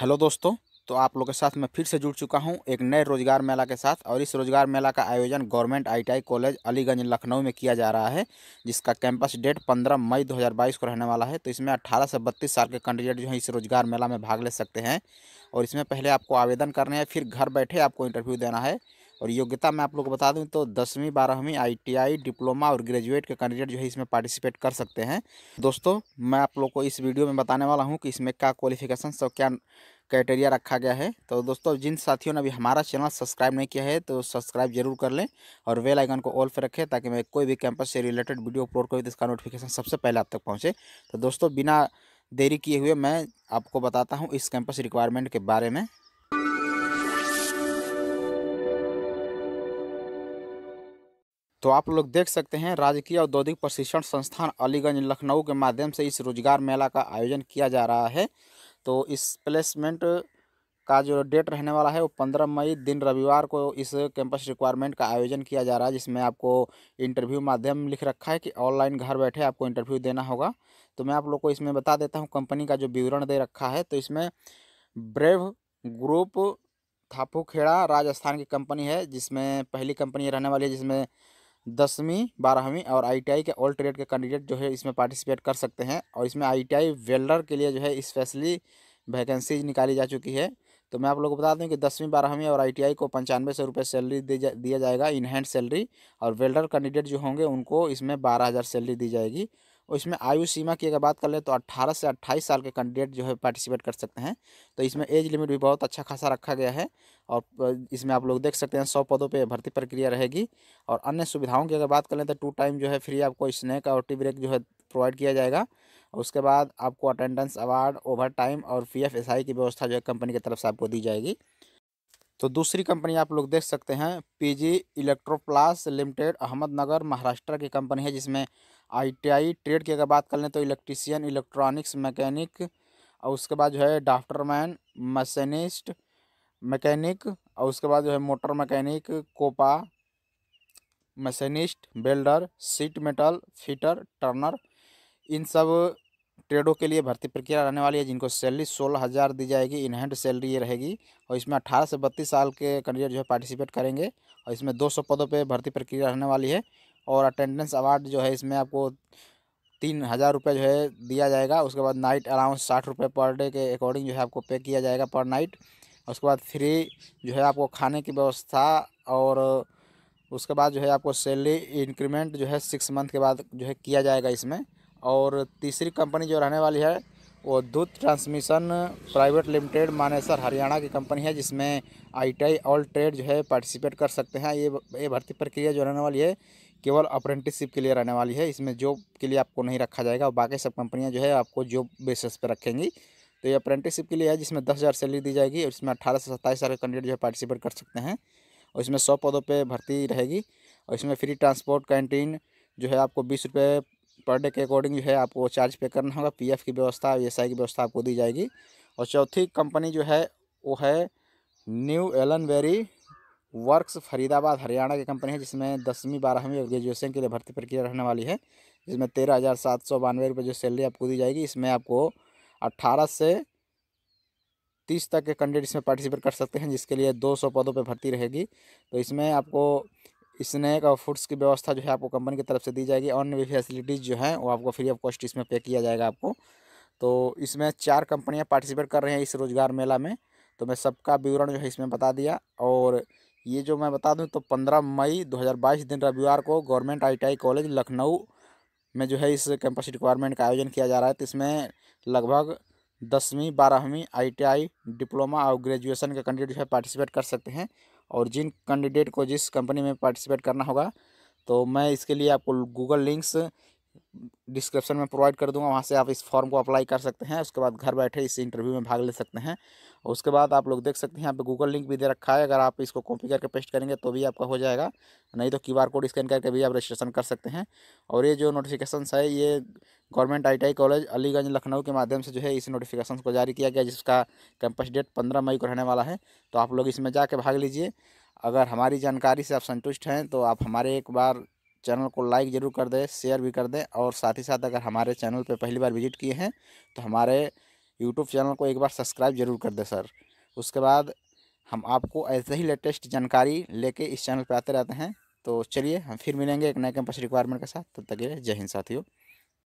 hello दोस्तों तो आप लोग के साथ मैं फिर से जुड़ चुका हूं एक नए रोजगार मेला के साथ और इस रोजगार मेला का आयोजन government ITI college Aliganj Lucknow में किया जा रहा है जिसका कैंपस डेट 15 मई 2022 को रहने वाला है तो इसमें 18 से 32 साल के कैंडिडेट जो हैं इस रोजगार मेला में भाग ले सकते हैं और इसमें पहले आपको आवेदन करना है फिर घर बैठे आपको इंटरव्यू देना है और योग्यता मैं आप लोग को बता दूं तो दसवीं बारहवीं आईटीआई डिप्लोमा और ग्रेजुएट के कैंडिडेट जो है इसमें पार्टिसिपेट कर सकते हैं दोस्तों मैं आप लोग को इस वीडियो में बताने वाला हूँ कि इसमें क्या क्वालिफिकेशन और क्या क्राइटेरिया रखा गया है तो दोस्तों जिन साथियों ने अभी हमारा चैनल सब्सक्राइब नहीं किया है तो सब्सक्राइब जरूर कर लें और वेल आइकन को ऑल पर रखें ताकि मैं कोई भी कैंपस से रिलेटेड वीडियो अपलोड करूँ तो इसका नोटिफिकेशन सबसे पहले आप तक पहुँचे तो दोस्तों बिना देरी किए हुए मैं आपको बताता हूँ इस कैंपस रिक्वायरमेंट के बारे में तो आप लोग देख सकते हैं राजकीय औद्योगिक प्रशिक्षण संस्थान अलीगंज लखनऊ के माध्यम से इस रोजगार मेला का आयोजन किया जा रहा है तो इस प्लेसमेंट का जो डेट रहने वाला है वो पंद्रह मई दिन रविवार को इस कैंपस रिक्वायरमेंट का आयोजन किया जा रहा है जिसमें आपको इंटरव्यू माध्यम लिख रखा है कि ऑनलाइन घर बैठे आपको इंटरव्यू देना होगा तो मैं आप लोग को इसमें बता देता हूँ कंपनी का जो विवरण दे रखा है तो इसमें ब्रेव ग्रुप थापू खेड़ा राजस्थान की कंपनी है जिसमें पहली कंपनी रहने वाली है जिसमें दसवीं बारहवीं और आईटीआई के ऑल ट्रेड के कैंडिडेट जो है इसमें पार्टिसिपेट कर सकते हैं और इसमें आईटीआई वेल्डर के लिए जो है स्पेशली वैकेंसी निकाली जा चुकी है तो मैं आप लोगों को बता दूं कि दसवीं बारहवीं और आईटीआई को पंचानवे सौ रुपये सैलरी जा, दिया जाएगा इन हैंड सैलरी और वेल्डर कैंडिडेट जो होंगे उनको इसमें बारह हज़ार सैलरी दी जाएगी और इसमें आयु सीमा की अगर बात कर ले तो 18 से 28 साल के कैंडिडेट जो है पार्टिसिपेट कर सकते हैं तो इसमें एज लिमिट भी बहुत अच्छा खासा रखा गया है और इसमें आप लोग देख सकते हैं सौ पदों पे भर्ती प्रक्रिया रहेगी और अन्य सुविधाओं की अगर बात कर लें तो टू टाइम जो है फ्री आपको स्नैक और टी ब्रेक जो है प्रोवाइड किया जाएगा और उसके बाद आपको अटेंडेंस अवार्ड ओवर टाइम और पी एफ एस आई की व्यवस्था जो है कंपनी की तरफ से आपको दी जाएगी तो दूसरी कंपनी आप लोग देख सकते हैं PG electroplast limited Ahmednagar Maharashtra की कंपनी है जिसमें आई ट्रेड की अगर बात कर लें तो इलेक्ट्रीशियन इलेक्ट्रॉनिक्स मैकेनिक और उसके बाद जो है डाफ्टरमैन मशीनिस्ट मैकेनिक और उसके बाद जो है motor mechanic COPA machinist welder sheet metal fitter turner इन सब ट्रेडों के लिए भर्ती प्रक्रिया रहने वाली है जिनको सैलरी सोलह हज़ार दी जाएगी इनहैंड सैलरी ये रहेगी और इसमें अट्ठारह से बत्तीस साल के कैंडिडेट जो है पार्टिसिपेट करेंगे और इसमें दो सौ पदों पे भर्ती प्रक्रिया रहने वाली है और अटेंडेंस अवार्ड जो है इसमें आपको तीन हज़ार रुपये जो है दिया जाएगा उसके बाद नाइट अलाउंस साठ रुपये पर डे के अकॉर्डिंग जो है आपको पे किया जाएगा पर नाइट उसके बाद फ्री जो है आपको खाने की व्यवस्था और उसके बाद जो है आपको सैलरी इंक्रीमेंट जो है सिक्स मंथ के बाद जो है किया जाएगा इसमें और तीसरी कंपनी जो रहने वाली है वो दूध transmission private limited Manesar Haryana की कंपनी है जिसमें आईटीआई ऑल ट्रेड जो है पार्टिसिपेट कर सकते हैं ये ये भर्ती प्रक्रिया जो रहने वाली है केवल अप्रेंटिसशिप के लिए रहने वाली है इसमें जॉब के लिए आपको नहीं रखा जाएगा और बाकी सब कंपनियाँ जो है आपको जॉब बेसिस पर रखेंगी तो ये अप्रेंटिसशिप के लिए है जिसमें दस हज़ार सैलरी दी जाएगी और इसमें अट्ठारह से सत्ताईस हज़ार कैंडिडेट जो है पार्टिसिपेट कर सकते हैं और इसमें सौ पदों पर भर्ती रहेगी और इसमें फ्री ट्रांसपोर्ट कैंटीन जो है आपको बीस रुपये पर डे के अकॉर्डिंग जो है आपको चार्ज पे करना होगा पीएफ की व्यवस्था ई e की व्यवस्था आपको दी जाएगी और चौथी कंपनी जो है वो है new Allenberry works Faridabad Haryana की कंपनी है जिसमें दसवीं बारहवीं और ग्रेजुएशन के लिए भर्ती प्रक्रिया रहने वाली है जिसमें तेरह हज़ार सात सौ बानवे रुपये जो सैलरी आपको दी जाएगी इसमें आपको अट्ठारह से तीस तक के कैंडिडेट इसमें पार्टिसिपेट कर सकते हैं जिसके लिए दो सौ पदों पर भर्ती रहेगी तो इसमें आपको स्नैक और फूड्स की व्यवस्था जो है आपको कंपनी की तरफ से दी जाएगी अन्य भी फैसिलिटीज़ जो हैं वो आपको फ्री ऑफ कॉस्ट इसमें पे किया जाएगा आपको तो इसमें चार कंपनियां पार्टिसिपेट कर रहे हैं इस रोज़गार मेला में तो मैं सबका विवरण जो है इसमें बता दिया और ये जो मैं बता दूँ तो पंद्रह मई दो दिन रविवार को गवर्नमेंट आई कॉलेज लखनऊ में जो है इस कैंपस रिक्वायरमेंट का आयोजन किया जा रहा है तो इसमें लगभग दसवीं बारहवीं आई डिप्लोमा और ग्रेजुएसन के कैंडिडेट जो है पार्टिसिपेट कर सकते हैं और जिन कैंडिडेट को जिस कंपनी में पार्टिसिपेट करना होगा तो मैं इसके लिए आपको गूगल लिंक्स डिस्क्रिप्शन में प्रोवाइड कर दूंगा वहाँ से आप इस फॉर्म को अप्लाई कर सकते हैं उसके बाद घर बैठे इस इंटरव्यू में भाग ले सकते हैं और उसके बाद आप लोग देख सकते हैं यहाँ पे गूगल लिंक भी दे रखा है अगर आप इसको कॉपी करके पेस्ट करेंगे तो भी आपका हो जाएगा नहीं तो क्यू कोड स्कैन करके भी आप रजिस्ट्रेशन कर सकते हैं और ये जो नोटिफिकेशन है ये government I college Aliganj Lucknow के माध्यम से जो है इस नोटिफिकेशन को जारी किया गया जिसका कैंपस डेट पंद्रह मई को रहने वाला है तो आप लोग इसमें जाके भाग लीजिए अगर हमारी जानकारी से आप संतुष्ट हैं तो आप हमारे एक बार चैनल को लाइक ज़रूर कर दें शेयर भी कर दें और साथ ही साथ अगर हमारे चैनल पर पहली बार विजिट किए हैं तो हमारे यूट्यूब चैनल को एक बार सब्सक्राइब जरूर कर दें सर उसके बाद हम आपको ऐसे ही लेटेस्ट जानकारी लेके इस चैनल पर आते रहते हैं तो चलिए हम फिर मिलेंगे एक नए कैंपस रिक्वायरमेंट के साथ तब तक के लिए जय हिंद साथियों